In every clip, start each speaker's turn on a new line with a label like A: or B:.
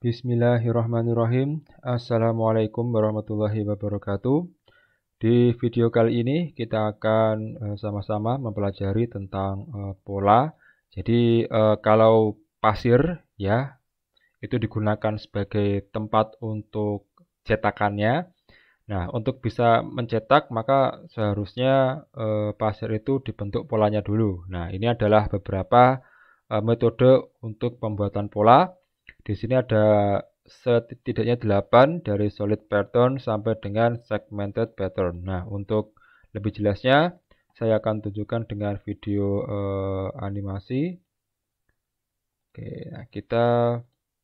A: Bismillahirrahmanirrahim. Assalamualaikum warahmatullahi wabarakatuh. Di video kali ini kita akan eh, sama-sama mempelajari tentang eh, pola. Jadi eh, kalau pasir ya itu digunakan sebagai tempat untuk cetakannya. Nah, untuk bisa mencetak maka seharusnya pasir itu dibentuk polanya dulu. Nah, ini adalah beberapa metode untuk pembuatan pola di sini ada setidaknya 8 dari solid pattern sampai dengan segmented pattern. Nah, untuk lebih jelasnya saya akan tunjukkan dengan video eh, animasi. Oke, nah kita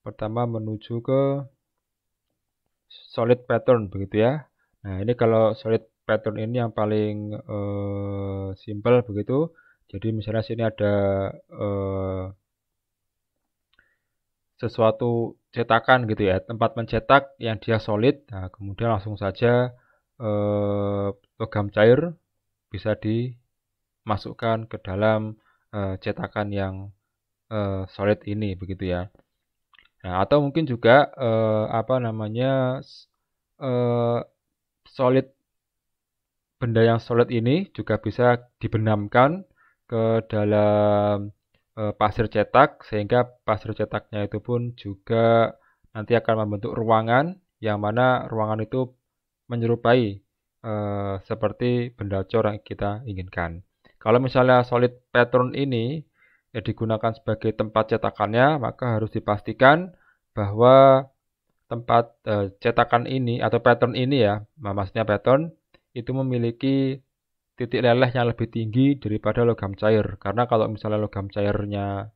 A: pertama menuju ke solid pattern begitu ya. Nah, ini kalau solid pattern ini yang paling eh, simple begitu. Jadi misalnya sini ada eh, sesuatu cetakan gitu ya, tempat mencetak yang dia solid. Nah, kemudian langsung saja eh, logam cair bisa dimasukkan ke dalam eh, cetakan yang eh, solid ini begitu ya. Nah, atau mungkin juga eh, apa namanya eh, solid benda yang solid ini juga bisa dibenamkan ke dalam Eh, pasir cetak sehingga pasir cetaknya itu pun juga nanti akan membentuk ruangan yang mana ruangan itu menyerupai eh, seperti benda cor yang kita inginkan. Kalau misalnya solid pattern ini ya, digunakan sebagai tempat cetakannya, maka harus dipastikan bahwa tempat eh, cetakan ini atau pattern ini ya, maksudnya pattern itu memiliki titik lelehnya lebih tinggi daripada logam cair. Karena kalau misalnya logam cairnya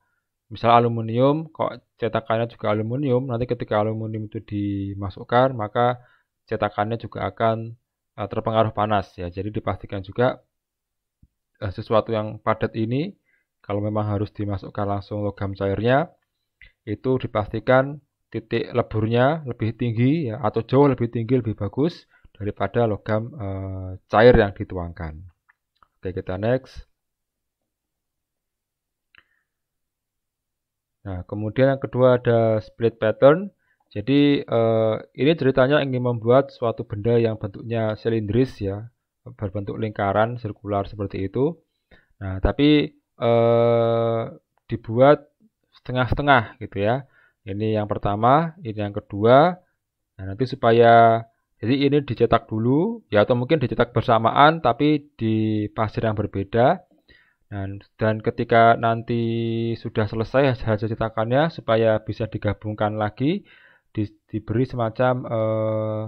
A: misal aluminium, kok cetakannya juga aluminium, nanti ketika aluminium itu dimasukkan, maka cetakannya juga akan uh, terpengaruh panas ya. Jadi dipastikan juga uh, sesuatu yang padat ini kalau memang harus dimasukkan langsung logam cairnya itu dipastikan titik leburnya lebih tinggi ya, atau jauh lebih tinggi lebih bagus daripada logam e, cair yang dituangkan. Oke, kita next. Nah, kemudian yang kedua ada split pattern. Jadi e, ini ceritanya ingin membuat suatu benda yang bentuknya silindris ya, berbentuk lingkaran sirkular seperti itu. Nah, tapi e, dibuat setengah-setengah gitu ya. Ini yang pertama, ini yang kedua. Nah, nanti supaya jadi ini dicetak dulu, ya atau mungkin dicetak bersamaan tapi di pasir yang berbeda. Dan, dan ketika nanti sudah selesai hasil cetakannya supaya bisa digabungkan lagi, di, diberi semacam eh,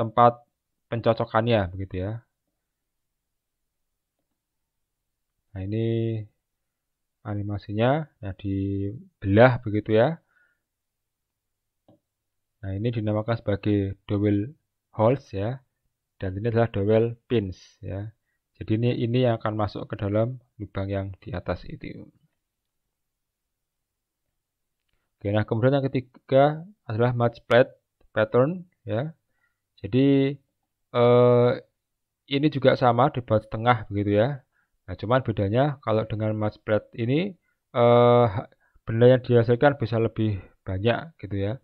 A: tempat pencocokannya begitu ya. Nah ini animasinya, ya dibelah begitu ya. Nah, ini dinamakan sebagai dowel holes ya. Dan ini adalah dowel pins ya. Jadi ini ini yang akan masuk ke dalam lubang yang di atas itu. Oke, nah kemudian yang ketiga adalah match plate pattern ya. Jadi eh, ini juga sama dibuat setengah begitu ya. Nah, cuman bedanya kalau dengan match plate ini eh, benda yang dihasilkan bisa lebih banyak gitu ya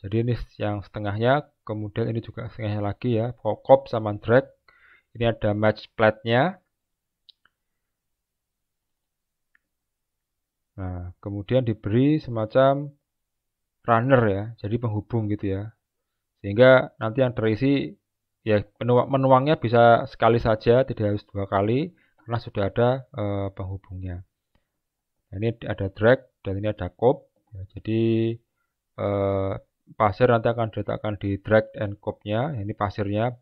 A: jadi ini yang setengahnya kemudian ini juga setengahnya lagi ya kop sama drag ini ada match plate nya nah kemudian diberi semacam runner ya jadi penghubung gitu ya sehingga nanti yang terisi ya menuangnya bisa sekali saja tidak harus dua kali karena sudah ada e, penghubungnya nah, ini ada drag dan ini ada kop ya, jadi e, pasir nanti akan diletakkan di drag and cop-nya. Ini pasirnya.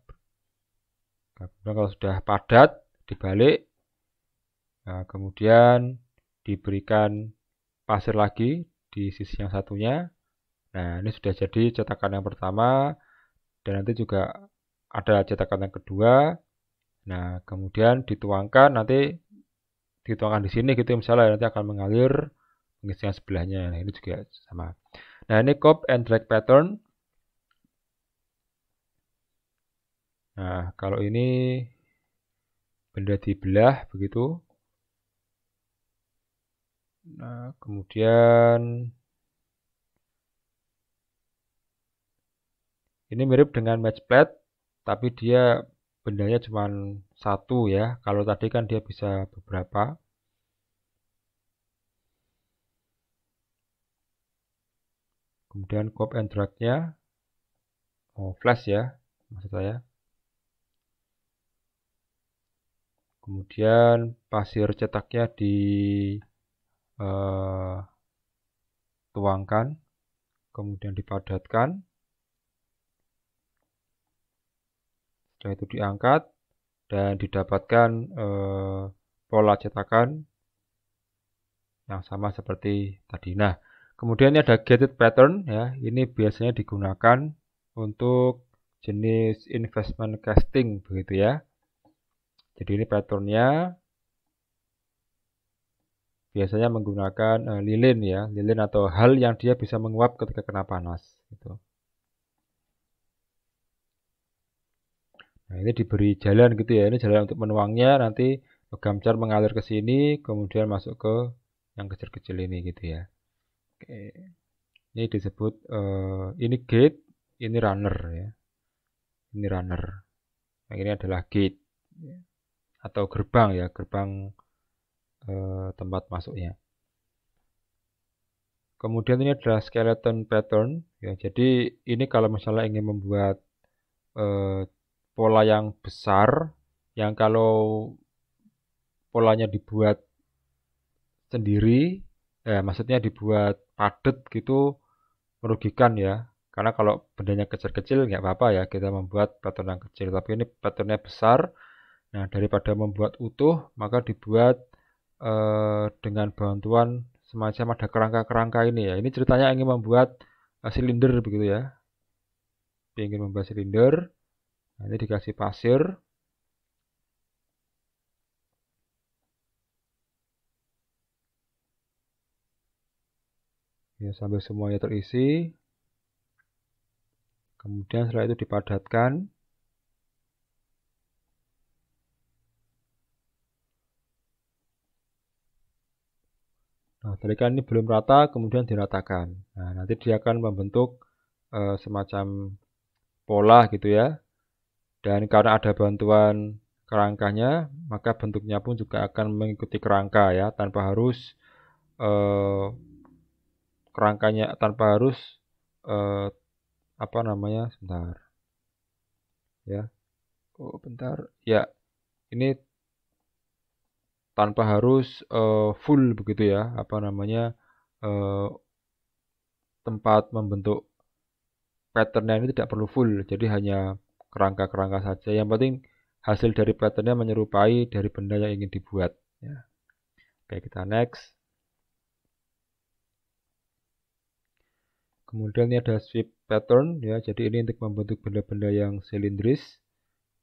A: Kemudian kalau sudah padat, dibalik. Nah, kemudian diberikan pasir lagi di sisi yang satunya. Nah, ini sudah jadi cetakan yang pertama dan nanti juga ada cetakan yang kedua. Nah, kemudian dituangkan nanti dituangkan di sini gitu misalnya nanti akan mengalir mengisi yang sebelahnya. Nah, ini juga sama. Nah, ini cop and drag pattern. Nah, kalau ini benda dibelah begitu. Nah, kemudian ini mirip dengan match plate, tapi dia bendanya cuma satu ya. Kalau tadi kan dia bisa beberapa. kemudian copy and drag-nya oh, flash ya maksud saya kemudian pasir cetaknya di eh, tuangkan kemudian dipadatkan setelah itu diangkat dan didapatkan eh, pola cetakan yang sama seperti tadi nah Kemudian ada gated pattern ya. Ini biasanya digunakan untuk jenis investment casting begitu ya. Jadi ini patternnya biasanya menggunakan uh, lilin ya, lilin atau hal yang dia bisa menguap ketika kena panas gitu. Nah, ini diberi jalan gitu ya. Ini jalan untuk menuangnya nanti logam cair mengalir ke sini kemudian masuk ke yang kecil-kecil ini gitu ya. Oke. Ini disebut uh, ini gate, ini runner ya. Ini runner. Nah, ini adalah gate ya. atau gerbang ya, gerbang uh, tempat masuknya. Kemudian ini adalah skeleton pattern ya. Jadi ini kalau misalnya ingin membuat uh, pola yang besar yang kalau polanya dibuat sendiri, eh, maksudnya dibuat padat gitu merugikan ya. Karena kalau bendanya kecil-kecil nggak apa-apa ya kita membuat pattern yang kecil. Tapi ini patternnya besar. Nah daripada membuat utuh maka dibuat eh, dengan bantuan semacam ada kerangka-kerangka ini ya. Ini ceritanya ingin membuat eh, silinder begitu ya. Ingin membuat silinder. Nah, ini dikasih pasir. ya sampai semuanya terisi kemudian setelah itu dipadatkan Nah, tadi kan ini belum rata, kemudian diratakan. Nah, nanti dia akan membentuk e, semacam pola gitu ya. Dan karena ada bantuan kerangkanya, maka bentuknya pun juga akan mengikuti kerangka ya, tanpa harus e, kerangkanya tanpa harus eh, apa namanya sebentar ya oh bentar ya ini tanpa harus eh, full begitu ya apa namanya eh, tempat membentuk patternnya ini tidak perlu full jadi hanya kerangka-kerangka saja yang penting hasil dari patternnya menyerupai dari benda yang ingin dibuat ya. oke kita next Kemudian ini ada sweep pattern ya. Jadi ini untuk membentuk benda-benda yang silindris.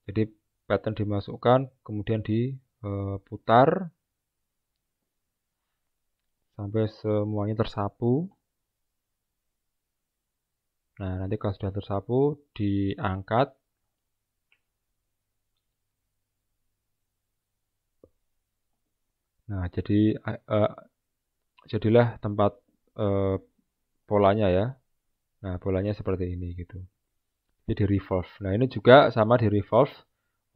A: Jadi pattern dimasukkan kemudian diputar eh, sampai semuanya tersapu. Nah, nanti kalau sudah tersapu diangkat Nah, jadi uh, jadilah tempat uh, polanya ya. Nah, bolanya seperti ini gitu. Jadi di revolve. Nah, ini juga sama di revolve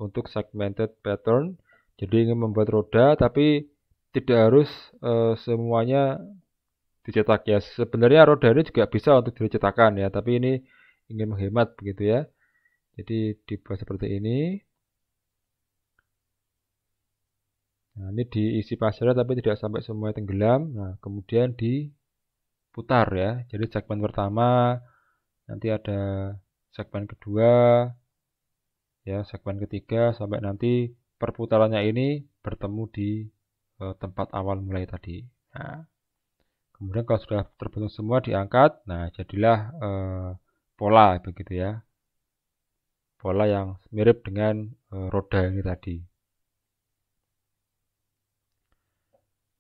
A: untuk segmented pattern. Jadi ingin membuat roda tapi tidak harus e, semuanya dicetak ya. Sebenarnya roda ini juga bisa untuk dicetakan ya, tapi ini ingin menghemat begitu ya. Jadi dibuat seperti ini. Nah, ini diisi pasirnya tapi tidak sampai semuanya tenggelam. Nah, kemudian di putar ya. Jadi segmen pertama nanti ada segmen kedua ya, segmen ketiga sampai nanti perputarannya ini bertemu di e, tempat awal mulai tadi. Nah, kemudian kalau sudah terbentuk semua diangkat, nah jadilah e, pola begitu ya. Pola yang mirip dengan e, roda ini tadi.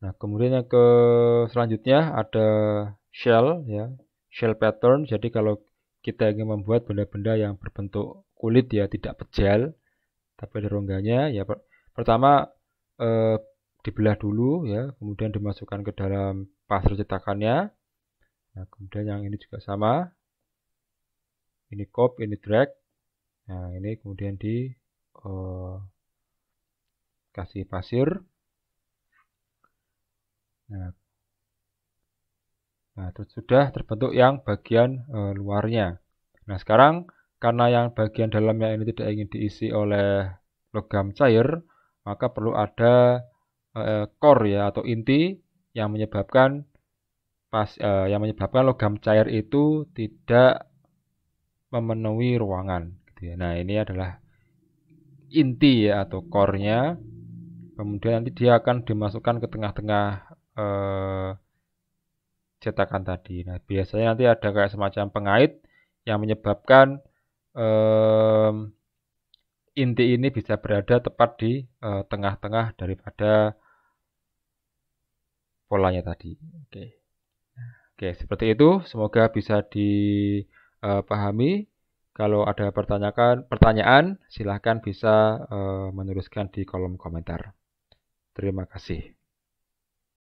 A: Nah, kemudian yang ke selanjutnya ada shell ya shell pattern jadi kalau kita ingin membuat benda-benda yang berbentuk kulit ya tidak pejal tapi ada rongganya ya per pertama eh, dibelah dulu ya kemudian dimasukkan ke dalam pasir cetakannya nah, kemudian yang ini juga sama ini cop ini drag nah ini kemudian di eh, kasih pasir nah Nah, sudah terbentuk yang bagian e, luarnya. Nah, sekarang karena yang bagian dalamnya ini tidak ingin diisi oleh logam cair, maka perlu ada e, core ya atau inti yang menyebabkan pas e, yang menyebabkan logam cair itu tidak memenuhi ruangan gitu ya. Nah, ini adalah inti ya atau core-nya. Kemudian nanti dia akan dimasukkan ke tengah -tengah, cetakan tadi. Nah, biasanya nanti ada kayak semacam pengait yang menyebabkan um, inti ini bisa berada tepat di eh, tengah-tengah uh, daripada polanya tadi. Oke. okay, seperti itu. Semoga bisa dipahami. Eh, Kalau ada pertanyaan, pertanyaan silahkan bisa uh, menuliskan di kolom komentar. Terima kasih.